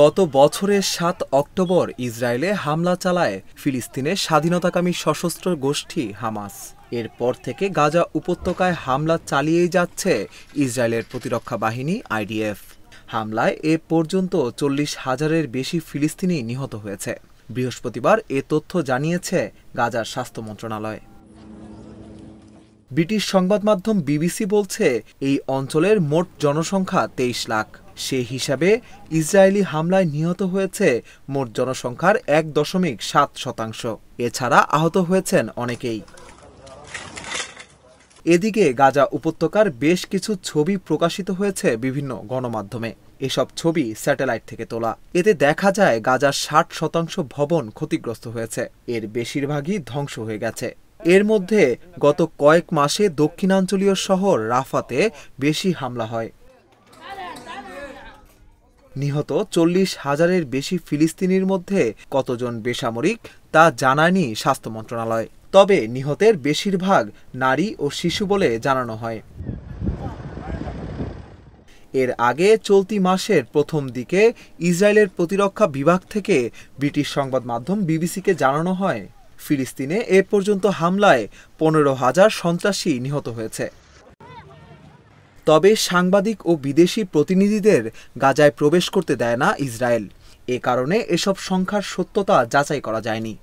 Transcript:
গত বছরের সাত অক্টোবর ইসরায়েলে হামলা চালায় ফিলিস্তিনের স্বাধীনতাকামী সশস্ত্র গোষ্ঠী হামাস এরপর থেকে গাজা উপত্যকায় হামলা চালিয়েই যাচ্ছে ইসরায়েলের প্রতিরক্ষা বাহিনী আইডিএফ হামলায় এ পর্যন্ত চল্লিশ হাজারের বেশি ফিলিস্তিনি নিহত হয়েছে বৃহস্পতিবার এ তথ্য জানিয়েছে গাজার স্বাস্থ্য মন্ত্রণালয় ব্রিটিশ সংবাদ মাধ্যম বিবিসি বলছে এই অঞ্চলের মোট জনসংখ্যা তেইশ লাখ সে হিসাবে ইসরায়েলি হামলায় নিহত হয়েছে মোট জনসংখ্যার এক দশমিক সাত শতাংশ এছাড়া আহত হয়েছেন অনেকেই এদিকে গাজা উপত্যকার বেশ কিছু ছবি প্রকাশিত হয়েছে বিভিন্ন গণমাধ্যমে এসব ছবি স্যাটেলাইট থেকে তোলা এতে দেখা যায় গাজার ষাট শতাংশ ভবন ক্ষতিগ্রস্ত হয়েছে এর বেশিরভাগই ধ্বংস হয়ে গেছে এর মধ্যে গত কয়েক মাসে দক্ষিণাঞ্চলীয় শহর রাফাতে বেশি হামলা হয় নিহত চল্লিশ হাজারের বেশি ফিলিস্তিনির মধ্যে কতজন বেসামরিক তা জানায়নি স্বাস্থ্য মন্ত্রণালয় তবে নিহতের বেশিরভাগ নারী ও শিশু বলে জানানো হয় এর আগে চলতি মাসের প্রথম দিকে ইসরায়েলের প্রতিরক্ষা বিভাগ থেকে ব্রিটিশ সংবাদ মাধ্যম বিবিসিকে জানানো হয় ফিলিস্তিনে এ পর্যন্ত হামলায় পনেরো হাজার সন্ত্রাসী নিহত হয়েছে তবে সাংবাদিক ও বিদেশি প্রতিনিধিদের গাজায় প্রবেশ করতে দেয় না ইসরায়েল এ কারণে এসব সংখ্যার সত্যতা যাচাই করা যায়নি